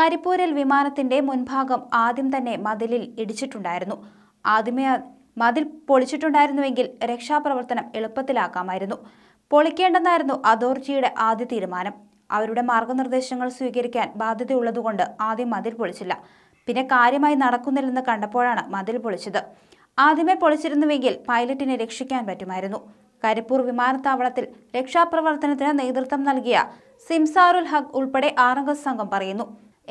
കരിപ്പൂരിൽ വിമാനത്തിന്റെ മുൻഭാഗം ആദ്യം തന്നെ മതിലിൽ ഇടിച്ചിട്ടുണ്ടായിരുന്നു ആദ്യമേ മതിൽ പൊളിച്ചിട്ടുണ്ടായിരുന്നുവെങ്കിൽ രക്ഷാപ്രവർത്തനം എളുപ്പത്തിലാക്കാമായിരുന്നു പൊളിക്കേണ്ടെന്നായിരുന്നു അതോറിറ്റിയുടെ ആദ്യ തീരുമാനം അവരുടെ മാർഗനിർദ്ദേശങ്ങൾ സ്വീകരിക്കാൻ ബാധ്യതയുള്ളതുകൊണ്ട് ആദ്യം മതിൽ പൊളിച്ചില്ല പിന്നെ കാര്യമായി നടക്കുന്നില്ലെന്ന് കണ്ടപ്പോഴാണ് മതിൽ പൊളിച്ചത് ആദ്യമേ പൊളിച്ചിരുന്നുവെങ്കിൽ പൈലറ്റിനെ രക്ഷിക്കാൻ പറ്റുമായിരുന്നു കരിപ്പൂർ വിമാനത്താവളത്തിൽ രക്ഷാപ്രവർത്തനത്തിന് നേതൃത്വം നൽകിയ സിംസാറുൽ ഹഖ് ഉൾപ്പെടെ ആറംഗ സംഘം പറയുന്നു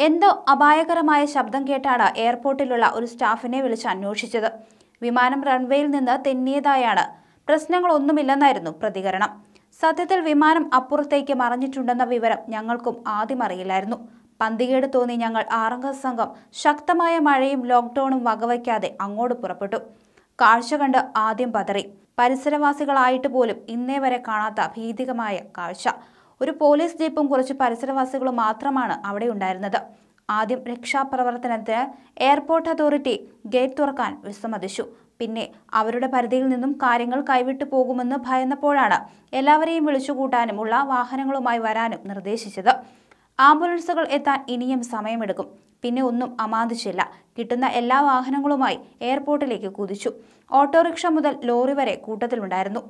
എന്തോ അപായകരമായ ശബ്ദം കേട്ടാണ് എയർപോർട്ടിലുള്ള ഒരു സ്റ്റാഫിനെ വിളിച്ച് അന്വേഷിച്ചത് വിമാനം റൺവേയിൽ നിന്ന് തെന്നിയതായാണ് പ്രശ്നങ്ങളൊന്നുമില്ലെന്നായിരുന്നു പ്രതികരണം സത്യത്തിൽ വിമാനം അപ്പുറത്തേക്ക് മറിഞ്ഞിട്ടുണ്ടെന്ന വിവരം ഞങ്ങൾക്കും ആദ്യം അറിയില്ലായിരുന്നു പന്തികേട് തോന്നി ഞങ്ങൾ ആറംഗ സംഘം ശക്തമായ മഴയും ലോക്ക്ഡൌണും വകവയ്ക്കാതെ അങ്ങോട്ട് പുറപ്പെട്ടു കാഴ്ച കണ്ട് ആദ്യം പതറി പരിസരവാസികളായിട്ട് പോലും ഇന്നേ വരെ കാണാത്ത ഭീതികമായ കാഴ്ച ഒരു പോലീസ് ജീപ്പും കുറച്ച് പരിസരവാസികളും മാത്രമാണ് അവിടെ ഉണ്ടായിരുന്നത് ആദ്യം രക്ഷാപ്രവർത്തനത്തിന് എയർപോർട്ട് അതോറിറ്റി ഗേറ്റ് തുറക്കാൻ വിസമ്മതിച്ചു പിന്നെ അവരുടെ പരിധിയിൽ നിന്നും കാര്യങ്ങൾ കൈവിട്ടു പോകുമെന്ന് ഭയന്നപ്പോഴാണ് എല്ലാവരെയും ഉള്ള വാഹനങ്ങളുമായി വരാനും നിർദ്ദേശിച്ചത് ആംബുലൻസുകൾ എത്താൻ ഇനിയും സമയമെടുക്കും പിന്നെ ഒന്നും അമാന്തിച്ചില്ല കിട്ടുന്ന എല്ലാ വാഹനങ്ങളുമായി എയർപോർട്ടിലേക്ക് കുതിച്ചു ഓട്ടോറിക്ഷ മുതൽ ലോറി വരെ കൂട്ടത്തിലുണ്ടായിരുന്നു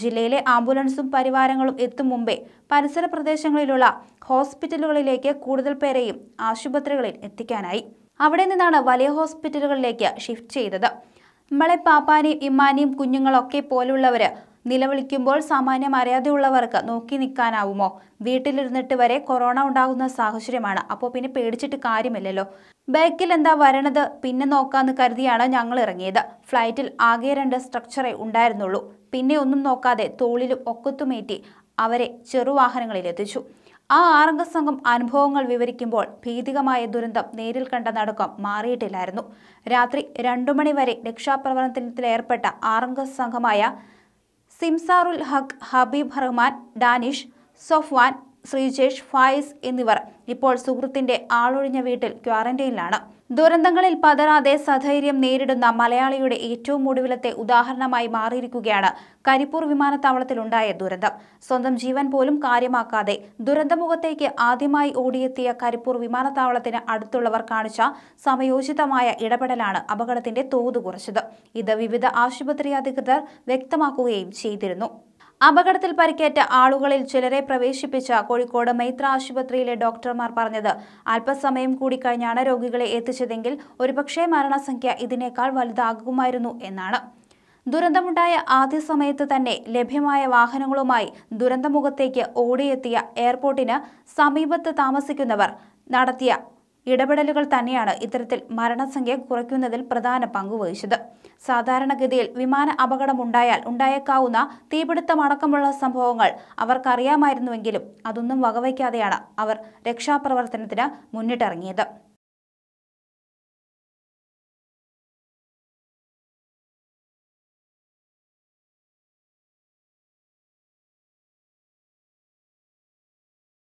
ജില്ലയിലെ ആംബുലൻസും പരിവാരങ്ങളും എത്തും മുമ്പേ പരിസര പ്രദേശങ്ങളിലുള്ള ഹോസ്പിറ്റലുകളിലേക്ക് കൂടുതൽ പേരെയും ആശുപത്രികളിൽ എത്തിക്കാനായി അവിടെ നിന്നാണ് വലിയ ഹോസ്പിറ്റലുകളിലേക്ക് ഷിഫ്റ്റ് ചെയ്തത് നമ്മളെ പാപ്പാനെയും ഇമ്മാനെയും കുഞ്ഞുങ്ങളൊക്കെ പോലുള്ളവർ നിലവിളിക്കുമ്പോൾ സാമാന്യ മര്യാദയുള്ളവർക്ക് നോക്കി നിൽക്കാനാവുമോ വീട്ടിലിരുന്നിട്ട് വരെ കൊറോണ ഉണ്ടാകുന്ന സാഹചര്യമാണ് അപ്പോൾ പിന്നെ പേടിച്ചിട്ട് കാര്യമില്ലല്ലോ ബാക്കിൽ എന്താ വരണത് പിന്നെ നോക്കാമെന്ന് കരുതിയാണ് ഞങ്ങൾ ഇറങ്ങിയത് ഫ്ലൈറ്റിൽ ആകെ രണ്ട് സ്ട്രക്ചറേ ഉണ്ടായിരുന്നുള്ളൂ പിന്നെ ഒന്നും നോക്കാതെ തോളിലും ഒക്കത്തുമേറ്റി അവരെ എത്തിച്ചു ആ ആറംഗ സംഘം അനുഭവങ്ങൾ വിവരിക്കുമ്പോൾ ഭീതികമായ ദുരന്തം നേരിൽ കണ്ട നടക്കം മാറിയിട്ടില്ലായിരുന്നു രാത്രി രണ്ടു മണിവരെ രക്ഷാപ്രവർത്തനത്തിലേർപ്പെട്ട ആറംഗ സംഘമായ സിംസാറുൽ ഹക്ക് ഹബീബ് റഹ്മാൻ ഡാനിഷ് സൊഫ്വാൻ ശ്രീജേഷ് ഫായിസ് എന്നിവർ ഇപ്പോൾ സുഹൃത്തിന്റെ ആളൊഴിഞ്ഞ വീട്ടിൽ ക്വാറന്റൈനിലാണ് ദുരന്തങ്ങളിൽ പതരാതെ സധൈര്യം നേരിടുന്ന മലയാളിയുടെ ഏറ്റവും ഒടുവിലത്തെ ഉദാഹരണമായി മാറിയിരിക്കുകയാണ് കരിപ്പൂർ വിമാനത്താവളത്തിലുണ്ടായ ദുരന്തം സ്വന്തം ജീവൻ പോലും കാര്യമാക്കാതെ ദുരന്തമുഖത്തേക്ക് ആദ്യമായി ഓടിയെത്തിയ കരിപ്പൂർ വിമാനത്താവളത്തിന് അടുത്തുള്ളവർ കാണിച്ച സമയോചിതമായ ഇടപെടലാണ് അപകടത്തിന്റെ തോത് കുറച്ചത് ഇത് വിവിധ ആശുപത്രി അധികൃതർ വ്യക്തമാക്കുകയും ചെയ്തിരുന്നു അപകടത്തിൽ പരിക്കേറ്റ ആളുകളിൽ ചിലരെ പ്രവേശിപ്പിച്ച കോഴിക്കോട് മൈത്ര ആശുപത്രിയിലെ ഡോക്ടർമാർ പറഞ്ഞത് അല്പസമയം കൂടി കഴിഞ്ഞാണ് രോഗികളെ എത്തിച്ചതെങ്കിൽ ഒരുപക്ഷെ മരണസംഖ്യ ഇതിനേക്കാൾ വലുതാകുമായിരുന്നു എന്നാണ് ദുരന്തമുണ്ടായ ആദ്യ സമയത്ത് തന്നെ ലഭ്യമായ വാഹനങ്ങളുമായി ദുരന്തമുഖത്തേക്ക് ഓടിയെത്തിയ എയർപോർട്ടിന് സമീപത്ത് താമസിക്കുന്നവർ നടത്തിയ ഇടപെടലുകൾ തന്നെയാണ് ഇത്തരത്തിൽ മരണസംഖ്യ കുറയ്ക്കുന്നതിൽ പ്രധാന പങ്കുവഹിച്ചത് സാധാരണഗതിയിൽ വിമാന അപകടമുണ്ടായാൽ ഉണ്ടായേക്കാവുന്ന തീപിടുത്തമടക്കമുള്ള സംഭവങ്ങൾ അവർക്കറിയാമായിരുന്നുവെങ്കിലും അതൊന്നും വകവയ്ക്കാതെയാണ് അവർ രക്ഷാപ്രവർത്തനത്തിന് മുന്നിട്ടിറങ്ങിയത്